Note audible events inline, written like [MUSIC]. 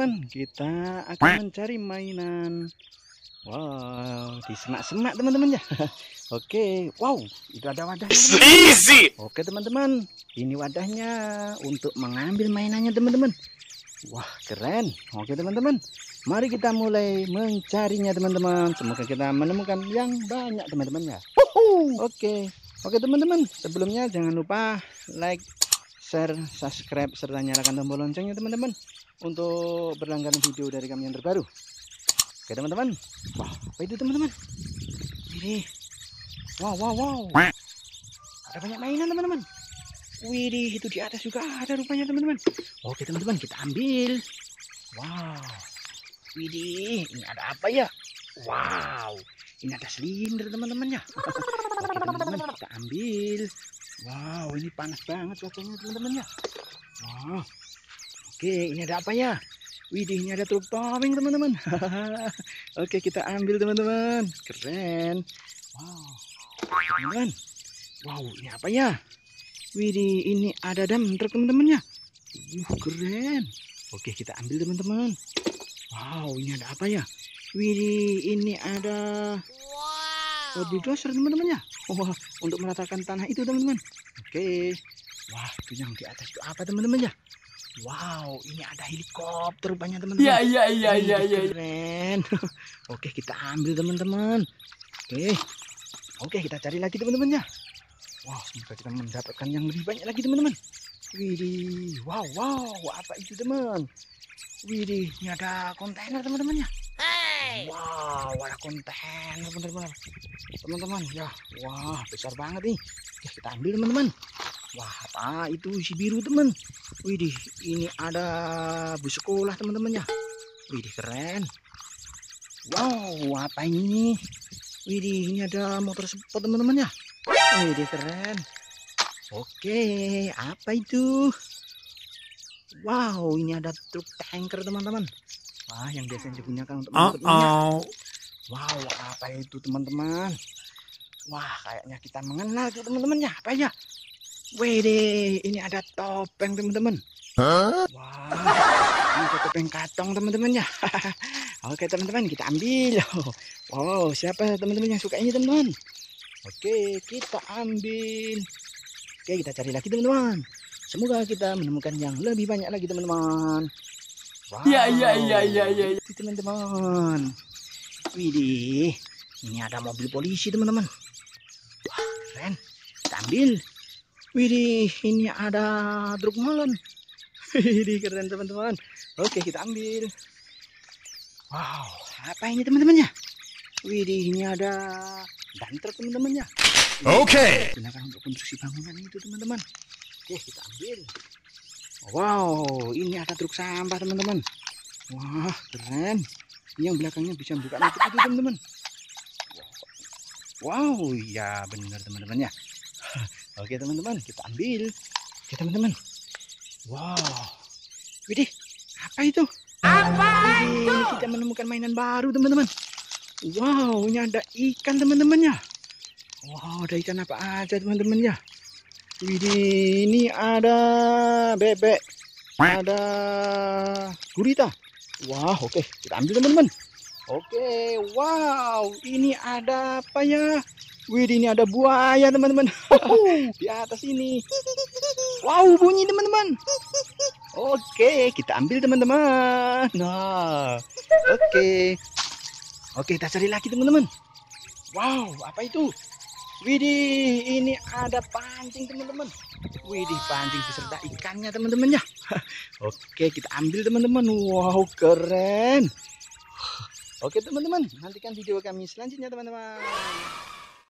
teman kita akan mencari mainan wow di semak-semak teman-teman ya [LAUGHS] oke wow itu ada wadah Oke okay, oke teman-teman ini wadahnya untuk mengambil mainannya teman-teman wah keren oke teman-teman mari kita mulai mencarinya teman-teman semoga kita menemukan yang banyak teman-teman ya oke oke teman-teman sebelumnya jangan lupa like share, subscribe, serta nyalakan tombol loncengnya teman-teman untuk berlangganan video dari kami yang terbaru. Oke teman-teman. Wah, apa itu teman-teman? Ini. Wow, wow, wow. Ada banyak mainan teman-teman. Widih, itu di atas juga ada rupanya teman-teman. Oke teman-teman, kita ambil. Wow. Widih, ini ada apa ya? Wow. Ini ada silinder teman-teman ya. teman-teman, kita ambil. Wow, ini panas banget cuacanya teman-teman ya. Wow. Oke, ini ada apa ya? Widih, ini ada truk towing teman-teman. [LAUGHS] Oke, kita ambil teman-teman. Keren. Wow. Teman-teman. Wow, ini apa ya? Widih, ini ada dam truk teman-teman ya. Uh, keren. Oke, kita ambil teman-teman. Wow, ini ada apa ya? Widih, ini ada wow. bulldozer oh, teman-teman ya. Oh, untuk meratakan tanah itu teman-teman. Oke. Wah, itu yang di atas itu apa teman-teman ya? Wow, ini ada helikopter banyak teman-teman. Iya, iya, iya, iya, iya. Keren. Oke, kita ambil teman-teman. Oke. Oke, kita cari lagi teman-temannya. Wow, semoga kita mendapatkan yang lebih banyak lagi teman-teman. Widih, wow, wow, apa itu teman? Widih, ini ada kontainer teman-temannya. Hey. Wow, ada kontainer teman-teman. Teman-teman, ya, wah, wow, besar banget nih. Ya, kita ambil teman-teman. Wah, apa ah, itu si biru, teman? Widih, ini ada bus sekolah, teman-teman ya. Widih, keren. Wow, apa ini? Widih, ini ada motor sport, teman-teman ya. Widih, keren. Oke, apa itu? Wow, ini ada truk tanker, teman-teman. Wah, yang biasanya digunakan untuk ah, mengangkut uh -oh. Wow, apa itu, teman-teman? Wah, kayaknya kita mengenal tuh teman-teman ya? Apa ya? Wede, ini ada topeng teman-teman. Wah, ini topeng katong teman-teman ya. [LAUGHS] Oke teman-teman, kita ambil. [LAUGHS] Wow, siapa teman-teman yang suka ini teman-teman? Oke, kita ambil. Oke, kita cari lagi teman-teman. Semoga kita menemukan yang lebih banyak lagi teman-teman. Wow. Ya, ya, ya, ya, ya. ya. Gitu, teman-teman. Widih, ini ada mobil polisi teman-teman. Wah, keren. Kita ambil. Widih, ini ada truk melon. Widih, keren teman-teman. Oke, kita ambil. Wow, apa ini teman-temannya? Widih, ini ada banter teman-temannya. Oke. Okay. Gunakan untuk konstruksi bangunan itu teman-teman. Oke, kita ambil. Wow, ini ada truk sampah teman-teman. Wah, keren. Ini yang belakangnya bisa buka nutup itu teman-teman. Wow, iya benar teman-temannya Oke teman-teman, kita ambil. Oke teman-teman. Wow. Widih, apa itu? Apa itu? Kita menemukan mainan baru teman-teman. Wow, ini ada ikan teman-teman ya. Wow, ada ikan apa aja teman-teman ya. Widih, ini ada bebek. Ada gurita. wow, oke, kita ambil teman-teman. Oke, wow, ini ada apa ya? Wih, ini ada buaya teman-teman. [LAUGHS] Di atas ini. Wow, bunyi teman-teman. Oke, kita ambil teman-teman. Nah, oke. Oke, kita cari lagi teman-teman. Wow, apa itu? Widih, ini ada pancing teman-teman. Widih, pancing beserta ikannya teman-teman ya. [LAUGHS] Oke, kita ambil teman-teman. Wow, keren. Oke teman-teman, nantikan video kami selanjutnya teman-teman.